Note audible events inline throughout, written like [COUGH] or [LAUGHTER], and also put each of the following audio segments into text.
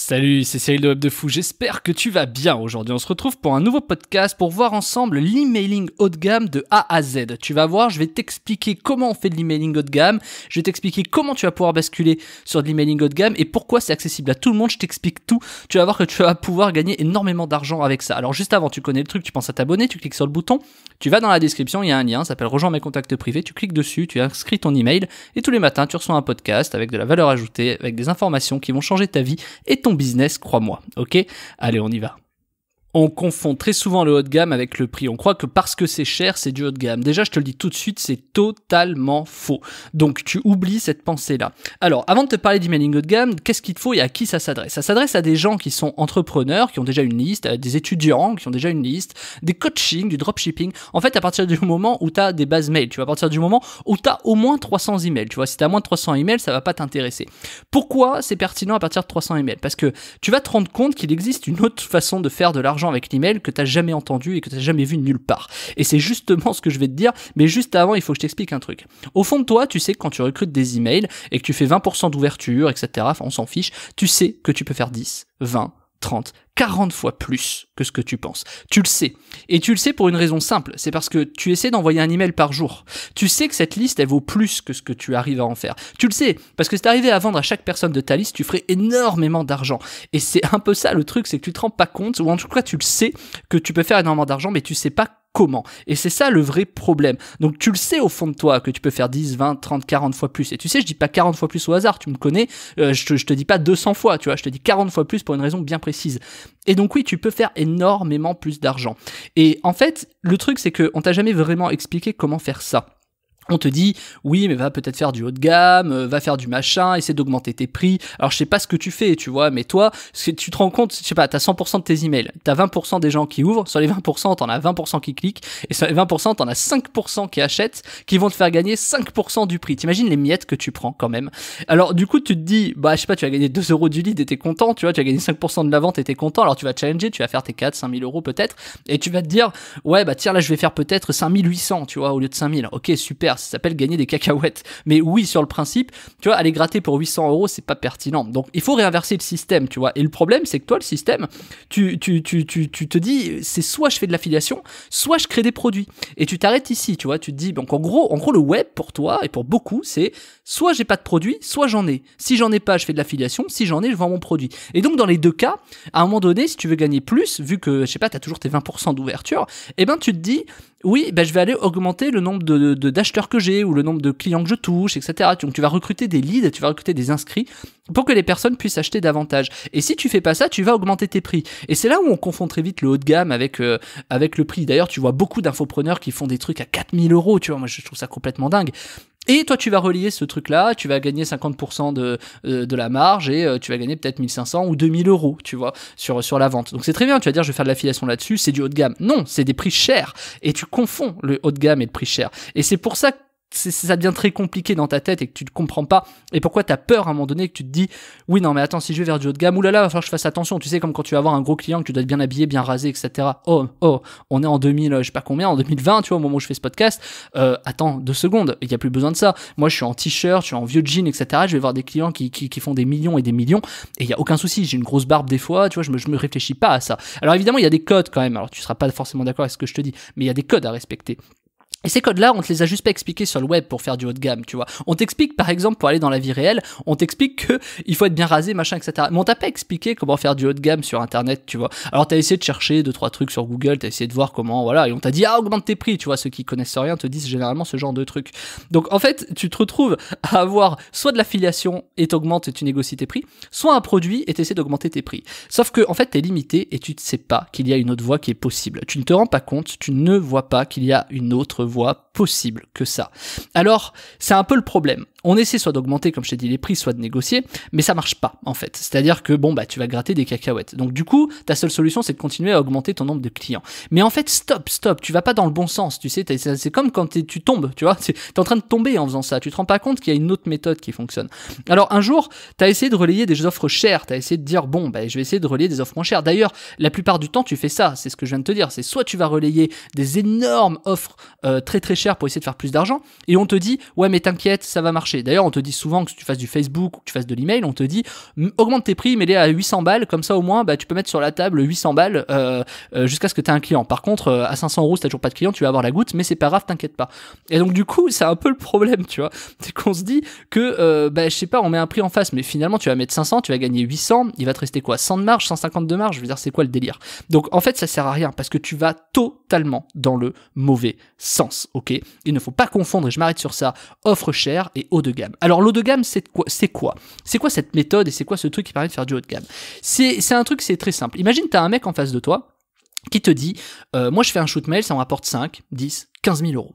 Salut, c'est Cyril de Web de Fou, j'espère que tu vas bien. Aujourd'hui, on se retrouve pour un nouveau podcast pour voir ensemble l'emailing haut de gamme de A à Z. Tu vas voir, je vais t'expliquer comment on fait de l'emailing haut de gamme, je vais t'expliquer comment tu vas pouvoir basculer sur de l'emailing haut de gamme et pourquoi c'est accessible à tout le monde, je t'explique tout. Tu vas voir que tu vas pouvoir gagner énormément d'argent avec ça. Alors juste avant, tu connais le truc, tu penses à t'abonner, tu cliques sur le bouton, tu vas dans la description, il y a un lien, ça s'appelle Rejoins mes contacts privés, tu cliques dessus, tu inscris ton email et tous les matins, tu reçois un podcast avec de la valeur ajoutée, avec des informations qui vont changer ta vie et ton business, crois-moi. Ok Allez, on y va on confond très souvent le haut de gamme avec le prix. On croit que parce que c'est cher, c'est du haut de gamme. Déjà, je te le dis tout de suite, c'est totalement faux. Donc, tu oublies cette pensée-là. Alors, avant de te parler d'emailing haut de gamme, qu'est-ce qu'il te faut et à qui ça s'adresse Ça s'adresse à des gens qui sont entrepreneurs, qui ont déjà une liste, à des étudiants qui ont déjà une liste, des coachings, du dropshipping. En fait, à partir du moment où tu as des bases mail, tu vois, à partir du moment où tu as au moins 300 emails, tu vois, si tu as moins de 300 emails, ça va pas t'intéresser. Pourquoi c'est pertinent à partir de 300 emails Parce que tu vas te rendre compte qu'il existe une autre façon de faire de l'argent avec l'email que t'as jamais entendu et que tu t'as jamais vu nulle part. Et c'est justement ce que je vais te dire, mais juste avant, il faut que je t'explique un truc. Au fond de toi, tu sais que quand tu recrutes des emails et que tu fais 20% d'ouverture, etc., on s'en fiche, tu sais que tu peux faire 10, 20, 30, 40 fois plus que ce que tu penses. Tu le sais. Et tu le sais pour une raison simple, c'est parce que tu essaies d'envoyer un email par jour. Tu sais que cette liste, elle vaut plus que ce que tu arrives à en faire. Tu le sais, parce que si t'arrivais à vendre à chaque personne de ta liste, tu ferais énormément d'argent. Et c'est un peu ça le truc, c'est que tu te rends pas compte, ou en tout cas tu le sais que tu peux faire énormément d'argent, mais tu sais pas comment. Et c'est ça le vrai problème. Donc tu le sais au fond de toi que tu peux faire 10, 20, 30, 40 fois plus. Et tu sais, je dis pas 40 fois plus au hasard, tu me connais, euh, je, te, je te dis pas 200 fois, tu vois, je te dis 40 fois plus pour une raison bien précise. Et donc oui, tu peux faire énormément plus d'argent. Et en fait, le truc c'est qu'on t'a jamais vraiment expliqué comment faire ça on te dit oui mais va peut-être faire du haut de gamme, euh, va faire du machin, essaie d'augmenter tes prix. Alors je sais pas ce que tu fais, tu vois, mais toi, tu te rends compte, je sais pas, t'as 100% de tes emails, t'as 20% des gens qui ouvrent, sur les 20%, t'en as 20% qui cliquent et sur les 20%, en as 5% qui achètent, qui vont te faire gagner 5% du prix. T'imagines les miettes que tu prends quand même. Alors du coup, tu te dis bah je sais pas, tu as gagné 2 euros du lead et t'es content, tu vois, tu as gagné 5% de la vente et t'es content. Alors tu vas challenger, tu vas faire tes 4 5000 euros peut-être et tu vas te dire ouais bah tiens là je vais faire peut-être 5800, tu vois, au lieu de 5000. OK, super ça s'appelle gagner des cacahuètes. Mais oui, sur le principe, tu vois, aller gratter pour 800 euros, c'est pas pertinent. Donc il faut réinverser le système, tu vois. Et le problème, c'est que toi, le système, tu, tu, te dis, c'est soit je fais de l'affiliation, soit je crée des produits. Et tu t'arrêtes ici, tu vois. Tu te dis, donc en gros, en gros, le web pour toi et pour beaucoup, c'est soit j'ai pas de produit, soit j'en ai. Si j'en ai pas, je fais de l'affiliation. Si j'en ai, je vends mon produit. Et donc dans les deux cas, à un moment donné, si tu veux gagner plus, vu que, je sais pas, as toujours tes 20% d'ouverture, eh ben tu te dis, oui, ben je vais aller augmenter le nombre de, d'acheteurs que j'ai ou le nombre de clients que je touche, etc. Donc tu vas recruter des leads, tu vas recruter des inscrits pour que les personnes puissent acheter davantage. Et si tu fais pas ça, tu vas augmenter tes prix. Et c'est là où on confond très vite le haut de gamme avec euh, avec le prix. D'ailleurs, tu vois beaucoup d'infopreneurs qui font des trucs à 4000 euros. Tu vois, moi je trouve ça complètement dingue. Et toi, tu vas relier ce truc-là, tu vas gagner 50% de, euh, de la marge et euh, tu vas gagner peut-être 1500 ou 2000 euros, tu vois, sur, sur la vente. Donc c'est très bien, tu vas dire, je vais faire de l'affiliation là-dessus, c'est du haut de gamme. Non, c'est des prix chers et tu confonds le haut de gamme et le prix cher. Et c'est pour ça que ça devient très compliqué dans ta tête et que tu ne comprends pas et pourquoi tu as peur à un moment donné que tu te dis oui non mais attends si je vais vers du haut de gamme oulala va falloir que je fasse attention tu sais comme quand tu vas avoir un gros client que tu dois être bien habillé bien rasé etc oh oh on est en 2000 euh, je sais pas combien en 2020 tu vois au moment où je fais ce podcast euh, attends deux secondes il n'y a plus besoin de ça moi je suis en t-shirt je suis en vieux jean etc je vais voir des clients qui, qui, font des millions et des millions et il y a aucun souci j'ai une grosse barbe des fois tu vois je me, me réfléchis pas à ça alors évidemment il y a des codes quand même alors tu seras pas forcément d'accord avec ce que je te dis mais il y a des codes à respecter et ces codes-là, on te les a juste pas expliqués sur le web pour faire du haut de gamme, tu vois. On t'explique, par exemple, pour aller dans la vie réelle, on t'explique que il faut être bien rasé, machin, etc. Mais on t'a pas expliqué comment faire du haut de gamme sur Internet, tu vois. Alors tu as essayé de chercher deux trois trucs sur Google, tu as essayé de voir comment, voilà, et on t'a dit ah augmente tes prix, tu vois. Ceux qui connaissent rien te disent généralement ce genre de trucs. Donc en fait, tu te retrouves à avoir soit de l'affiliation et t'augmentes et tu négocies tes prix, soit un produit et t'essaies d'augmenter tes prix. Sauf que en fait es limité et tu ne sais pas qu'il y a une autre voie qui est possible. Tu ne te rends pas compte, tu ne vois pas qu'il y a une autre voix possible que ça. Alors, c'est un peu le problème. On essaie soit d'augmenter, comme je t'ai dit, les prix, soit de négocier, mais ça marche pas, en fait. C'est-à-dire que, bon, bah, tu vas gratter des cacahuètes. Donc, du coup, ta seule solution, c'est de continuer à augmenter ton nombre de clients. Mais en fait, stop, stop, tu vas pas dans le bon sens, tu sais, c'est comme quand tu tombes, tu vois, t'es es en train de tomber en faisant ça, tu te rends pas compte qu'il y a une autre méthode qui fonctionne. Alors, un jour, t'as essayé de relayer des offres chères, t'as essayé de dire, bon, bah, je vais essayer de relayer des offres moins chères. D'ailleurs, la plupart du temps, tu fais ça, c'est ce que je viens de te dire, c'est soit tu vas relayer des énormes offres euh, très très chères pour essayer de faire plus d'argent, et on te dit, ouais, mais t'inquiète, ça va marcher D'ailleurs, on te dit souvent que si tu fasses du Facebook ou que tu fasses de l'email, on te dit augmente tes prix, mets-les à 800 balles, comme ça au moins bah, tu peux mettre sur la table 800 balles euh, euh, jusqu'à ce que tu aies un client. Par contre, euh, à 500 euros, si n'as toujours pas de client, tu vas avoir la goutte, mais c'est pas grave, t'inquiète pas. Et donc du coup, c'est un peu le problème, tu vois. [LAUGHS] C'est qu'on se dit que, bah, je sais pas, on met un prix en face, mais finalement tu vas mettre 500, tu vas gagner 800, il va te rester quoi 100 de marge, 150 de marge, je veux dire, c'est quoi le délire Donc en fait, ça sert à rien parce que tu vas totalement dans le mauvais sens, ok Il ne faut pas confondre, et je m'arrête sur ça, offre chère et de gamme. Alors l'eau de gamme, c'est quoi C'est quoi, quoi cette méthode et c'est quoi ce truc qui permet de faire du haut de gamme C'est un truc, c'est très simple. Imagine, tu as un mec en face de toi qui te dit, euh, moi je fais un shoot mail, ça me rapporte 5, 10, 15 000 euros.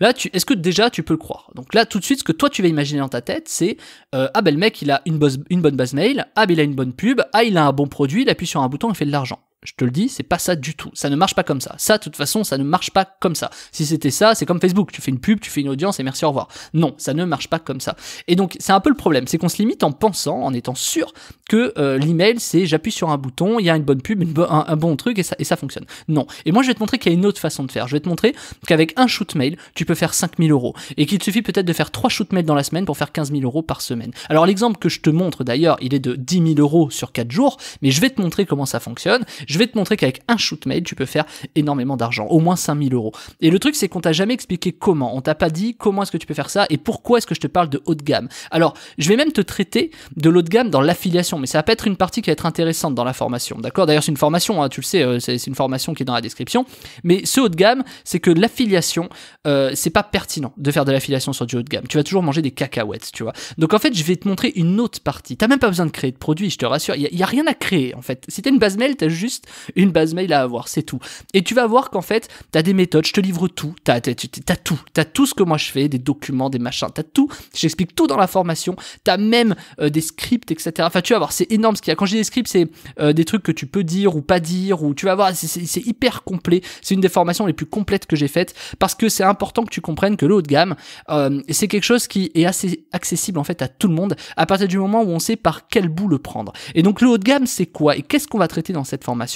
Là, est-ce que déjà tu peux le croire Donc là, tout de suite, ce que toi tu vas imaginer dans ta tête, c'est euh, ah ben le mec il a une, bonne base mail, ah ben, il a une bonne pub, ah il a un bon produit, il appuie sur un bouton, il fait de l'argent je te le dis, c'est pas ça du tout. Ça ne marche pas comme ça. Ça, de toute façon, ça ne marche pas comme ça. Si c'était ça, c'est comme Facebook. Tu fais une pub, tu fais une audience et merci, au revoir. Non, ça ne marche pas comme ça. Et donc, c'est un peu le problème. C'est qu'on se limite en pensant, en étant sûr que euh, l'email, c'est j'appuie sur un bouton, il y a une bonne pub, un, bon truc et ça, ça fonctionne. Non. Et moi, je vais te montrer qu'il y a une autre façon de faire. Je vais te montrer qu'avec un shoot mail, tu peux faire 5000 euros et qu'il te suffit peut-être de faire 3 shoot mails dans la semaine pour faire 15 000 euros par semaine. Alors, l'exemple que je te montre d'ailleurs, il est de 10 000 euros sur 4 jours, mais je vais te montrer comment ça fonctionne je vais te montrer qu'avec un shoot mail, tu peux faire énormément d'argent, au moins 5000 euros. Et le truc, c'est qu'on t'a jamais expliqué comment, on t'a pas dit comment est-ce que tu peux faire ça et pourquoi est-ce que je te parle de haut de gamme. Alors, je vais même te traiter de l'haut de gamme dans l'affiliation, mais ça va pas être une partie qui va être intéressante dans la formation, d'accord D'ailleurs, c'est une formation, hein, tu le sais, euh, c'est une formation qui est dans la description, mais ce haut de gamme, c'est que l'affiliation, euh, c'est pas pertinent de faire de l'affiliation sur du haut de gamme. Tu vas toujours manger des cacahuètes, tu vois. Donc en fait, je vais te montrer une autre partie. T'as même pas besoin de créer de produit, je te rassure. Il y, a rien à créer en fait. Si une base mail, t'as juste une base mail à avoir, c'est tout. Et tu vas voir qu'en fait, tu as des méthodes, je te livre tout, tu as, tout, tu as tout ce que moi je fais, des documents, des machins, tu as tout, j'explique tout dans la formation, tu as même euh, des scripts, etc. Enfin, tu vas voir, c'est énorme ce qu'il y a. Quand je des scripts, c'est euh, des trucs que tu peux dire ou pas dire, ou tu vas voir, c'est hyper complet. C'est une des formations les plus complètes que j'ai faites parce que c'est important que tu comprennes que le haut de gamme, euh, c'est quelque chose qui est assez accessible en fait à tout le monde à partir du moment où on sait par quel bout le prendre. Et donc, le haut de gamme, c'est quoi et qu'est-ce qu'on va traiter dans cette formation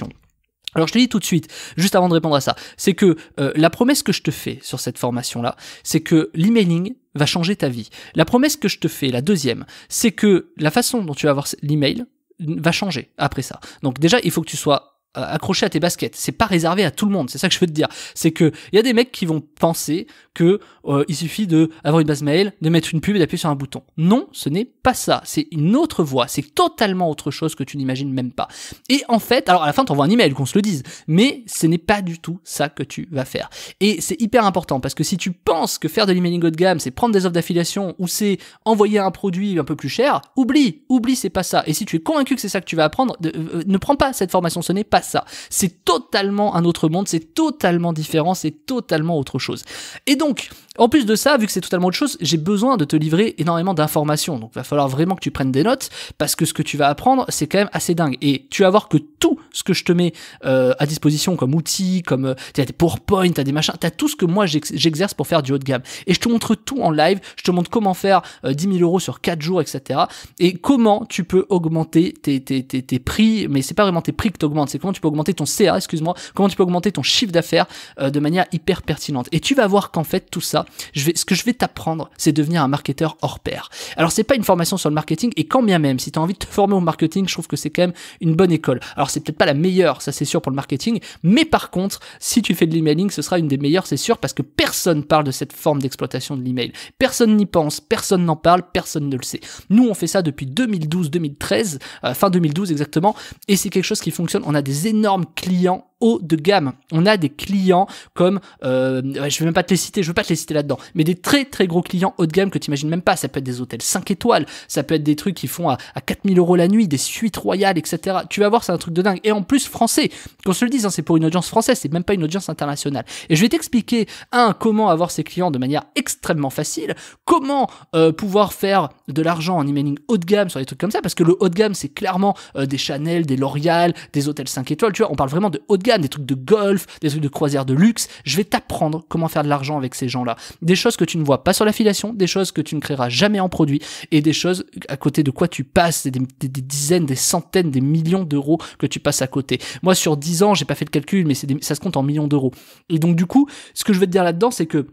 alors je te dis tout de suite, juste avant de répondre à ça, c'est que euh, la promesse que je te fais sur cette formation-là, c'est que l'emailing va changer ta vie. La promesse que je te fais, la deuxième, c'est que la façon dont tu vas avoir l'email va changer après ça. Donc déjà, il faut que tu sois accroché à tes baskets. C'est pas réservé à tout le monde. C'est ça que je veux te dire. C'est que il y a des mecs qui vont penser que euh, il suffit de avoir une base mail, de mettre une pub et d'appuyer sur un bouton. Non, ce n'est pas ça. C'est une autre voie. C'est totalement autre chose que tu n'imagines même pas. Et en fait, alors à la fin, t'envoies un email, qu'on se le dise. Mais ce n'est pas du tout ça que tu vas faire. Et c'est hyper important parce que si tu penses que faire de l'emailing haut de gamme, c'est prendre des offres d'affiliation ou c'est envoyer un produit un peu plus cher, oublie, oublie, c'est pas ça. Et si tu es convaincu que c'est ça que tu vas apprendre, euh, ne prends pas cette formation. Ce n'est pas ça. C'est totalement un autre monde, c'est totalement différent, c'est totalement autre chose. Et donc, en plus de ça, vu que c'est totalement autre chose, j'ai besoin de te livrer énormément d'informations. Donc, il va falloir vraiment que tu prennes des notes parce que ce que tu vas apprendre, c'est quand même assez dingue. Et tu vas voir que tout ce que je te mets euh, à disposition comme outils, comme euh, des PowerPoint, t'as des machins, tu as tout ce que moi j'exerce pour faire du haut de gamme. Et je te montre tout en live. Je te montre comment faire 10 euh, 000 euros sur 4 jours, etc. Et comment tu peux augmenter tes, tes prix, mais c'est pas vraiment tes prix que tu augmentes, c'est comment tu peux augmenter ton CA, excuse-moi, comment tu peux augmenter ton chiffre d'affaires euh, de manière hyper pertinente. Et tu vas voir qu'en fait, tout ça, ce que je vais t'apprendre, c'est devenir un marketeur hors pair. Alors, c'est pas une formation sur le marketing, et quand bien même, si tu as envie de te former au marketing, je trouve que c'est quand même une bonne école. Alors, c'est peut-être pas la meilleure, ça c'est sûr pour le marketing, mais par contre, si tu fais de l'emailing, ce sera une des meilleures, c'est sûr, parce que personne parle de cette forme d'exploitation de l'email. Personne n'y pense, personne n'en parle, personne ne le sait. Nous, on fait ça depuis 2012-2013, euh, fin 2012 exactement, et c'est quelque chose qui fonctionne. On a des énormes clients haut de gamme. On a des clients comme, euh, je vais même pas te les citer, je veux pas te les citer là-dedans. Mais des très très gros clients haut de gamme que tu imagines même pas, ça peut être des hôtels 5 étoiles, ça peut être des trucs qui font à, 4000 euros la nuit, des suites royales, etc. Tu vas voir, c'est un truc de dingue. Et en plus, français, qu'on se le dise, hein, c'est pour une audience française, c'est même pas une audience internationale. Et je vais t'expliquer, un, comment avoir ses clients de manière extrêmement facile, comment euh, pouvoir faire de l'argent en emailing haut de gamme sur des trucs comme ça, parce que le haut de gamme, c'est clairement euh, des Chanel, des L'Oréal, des hôtels 5 étoiles, tu vois, on parle vraiment de haut de gamme, des trucs de golf, des trucs de croisière de luxe. Je vais t'apprendre comment faire de l'argent avec ces gens-là des choses que tu ne vois pas sur l'affiliation, des choses que tu ne créeras jamais en produit et des choses à côté de quoi tu passes, des, dizaines, des centaines, des millions d'euros que tu passes à côté. Moi, sur 10 ans, j'ai pas fait de calcul, mais c'est ça se compte en millions d'euros. Et donc, du coup, ce que je veux te dire là-dedans, c'est que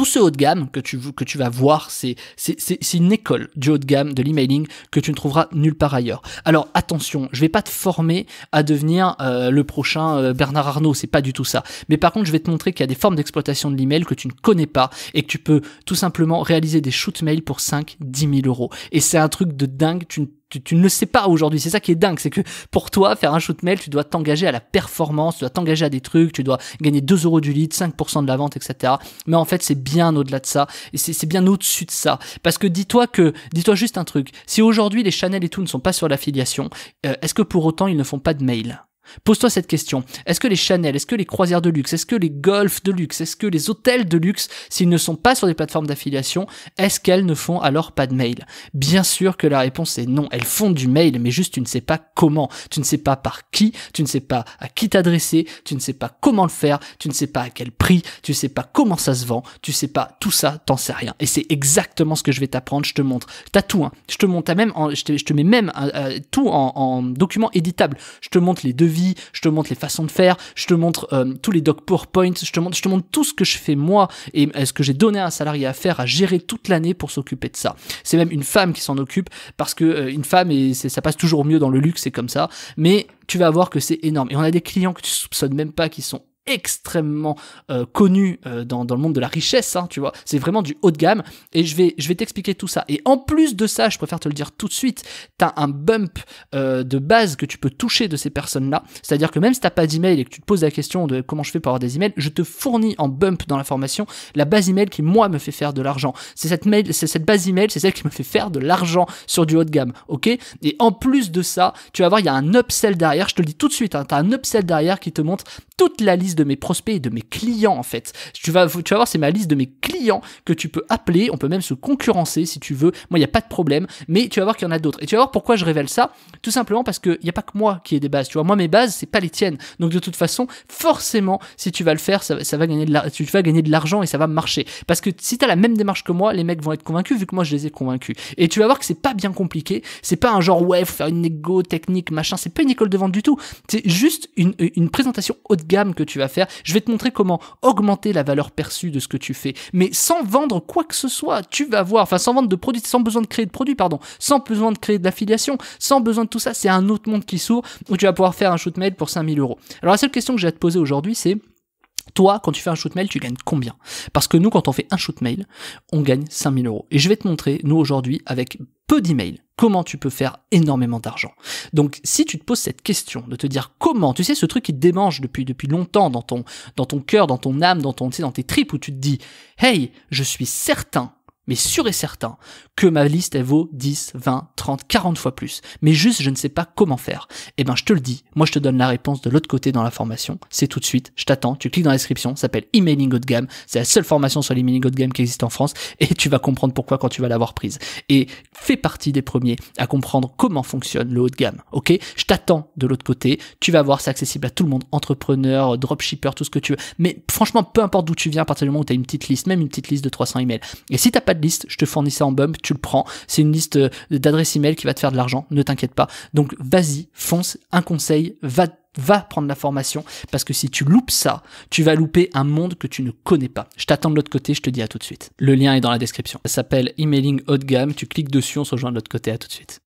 tout ce haut de gamme que tu, que tu vas voir, c'est une école du haut de gamme de l'emailing que tu ne trouveras nulle part ailleurs. Alors attention, je vais pas te former à devenir euh, le prochain euh, Bernard Arnault, c'est pas du tout ça. Mais par contre, je vais te montrer qu'il y a des formes d'exploitation de l'email que tu ne connais pas et que tu peux tout simplement réaliser des shoot mails pour 5, 10 000 euros. Et c'est un truc de dingue, tu ne tu, tu, ne le sais pas aujourd'hui. C'est ça qui est dingue, c'est que pour toi, faire un shoot mail, tu dois t'engager à la performance, tu dois t'engager à des trucs, tu dois gagner 2 euros du litre, 5% de la vente, etc. Mais en fait, c'est bien au-delà de ça, et c'est bien au-dessus de ça. Parce que dis-toi que, dis-toi juste un truc, si aujourd'hui les Chanel et tout ne sont pas sur l'affiliation, euh, est-ce que pour autant ils ne font pas de mail Pose-toi cette question. Est-ce que les Chanel, est-ce que les croisières de luxe, est-ce que les golfs de luxe, est-ce que les hôtels de luxe, s'ils ne sont pas sur des plateformes d'affiliation, est-ce qu'elles ne font alors pas de mail Bien sûr que la réponse est non. Elles font du mail, mais juste tu ne sais pas comment, tu ne sais pas par qui, tu ne sais pas à qui t'adresser, tu ne sais pas comment le faire, tu ne sais pas à quel prix, tu ne sais pas comment ça se vend, tu ne sais pas tout ça, t'en sais rien. Et c'est exactement ce que je vais t'apprendre, je te montre. T'as tout, hein. Je te montre, même, en, je, te, mets même euh, euh, tout en document éditable. Je te montre les devis je te montre les façons de faire, je te montre euh, tous les doc PowerPoint, je te montre, je te montre tout ce que je fais moi et euh, ce que j'ai donné à un salarié à faire, à gérer toute l'année pour s'occuper de ça. C'est même une femme qui s'en occupe parce que euh, une femme et ça passe toujours mieux dans le luxe, c'est comme ça. Mais tu vas voir que c'est énorme. Et on a des clients que tu soupçonnes même pas qui sont extrêmement euh, connu euh, dans, le monde de la richesse, hein, tu vois. C'est vraiment du haut de gamme. Et je vais, je vais t'expliquer tout ça. Et en plus de ça, je préfère te le dire tout de suite, tu as un bump euh, de base que tu peux toucher de ces personnes-là. C'est-à-dire que même si t'as pas d'email et que tu te poses la question de comment je fais pour avoir des emails, je te fournis en bump dans la formation la base email qui, moi, me fait faire de l'argent. C'est cette, mail, c'est cette base email, c'est celle qui me fait faire de l'argent sur du haut de gamme, ok Et en plus de ça, tu vas voir, il y a un upsell derrière. Je te le dis tout de suite, hein, as un upsell derrière qui te montre toute la liste de mes prospects et de mes clients en fait. Tu vas, tu vas voir, c'est ma liste de mes clients que tu peux appeler. On peut même se concurrencer si tu veux. Moi, il n'y a pas de problème. Mais tu vas voir qu'il y en a d'autres. Et tu vas voir pourquoi je révèle ça. Tout simplement parce qu'il n'y a pas que moi qui ai des bases. Tu vois, moi, mes bases, c'est pas les tiennes. Donc de toute façon, forcément, si tu vas le faire, ça, ça va gagner de tu vas gagner de l'argent et ça va marcher. Parce que si tu as la même démarche que moi, les mecs vont être convaincus vu que moi, je les ai convaincus. Et tu vas voir que c'est pas bien compliqué. C'est pas un genre, ouais, faut faire une négo technique, machin. C'est pas une école de vente du tout. C'est juste une, une présentation haut de gamme que tu faire. Je vais te montrer comment augmenter la valeur perçue de ce que tu fais. Mais sans vendre quoi que ce soit, tu vas voir, enfin sans vendre de produits, sans besoin de créer de produits, pardon, sans besoin de créer de l'affiliation, sans besoin de tout ça, c'est un autre monde qui s'ouvre où tu vas pouvoir faire un shoot mail pour 5000 euros. Alors la seule question que j'ai à te poser aujourd'hui, c'est toi, quand tu fais un shoot mail, tu gagnes combien Parce que nous, quand on fait un shoot mail, on gagne 5000 euros. Et je vais te montrer, nous, aujourd'hui, avec peu d'emails, comment tu peux faire énormément d'argent. Donc, si tu te poses cette question de te dire comment, tu sais, ce truc qui te démange depuis, depuis longtemps dans ton, dans ton cœur, dans ton âme, dans ton, tu sais, dans tes tripes où tu te dis, hey, je suis certain mais sûr et certain que ma liste, elle vaut 10, 20, 30, 40 fois plus. Mais juste, je ne sais pas comment faire. Eh ben, je te le dis. Moi, je te donne la réponse de l'autre côté dans la formation. C'est tout de suite. Je t'attends. Tu cliques dans la description. Ça s'appelle Emailing Haut de Gamme. C'est la seule formation sur l'emailing haut de gamme qui existe en France. Et tu vas comprendre pourquoi quand tu vas l'avoir prise. Et fais partie des premiers à comprendre comment fonctionne le haut de gamme. Ok? Je t'attends de l'autre côté. Tu vas voir, c'est accessible à tout le monde. Entrepreneur, dropshipper, tout ce que tu veux. Mais franchement, peu importe d'où tu viens, à partir du moment où tu as une petite liste, même une petite liste de 300 emails. Et si t'as pas de liste, je te fournis ça en bump, tu le prends. C'est une liste euh, d'adresses email qui va te faire de l'argent, ne t'inquiète pas. Donc vas-y, fonce, un conseil, va va prendre la formation parce que si tu loupes ça, tu vas louper un monde que tu ne connais pas. Je t'attends de l'autre côté, je te dis à tout de suite. Le lien est dans la description. Ça s'appelle Emailing haut de gamme, tu cliques dessus, on se rejoint de l'autre côté, à tout de suite.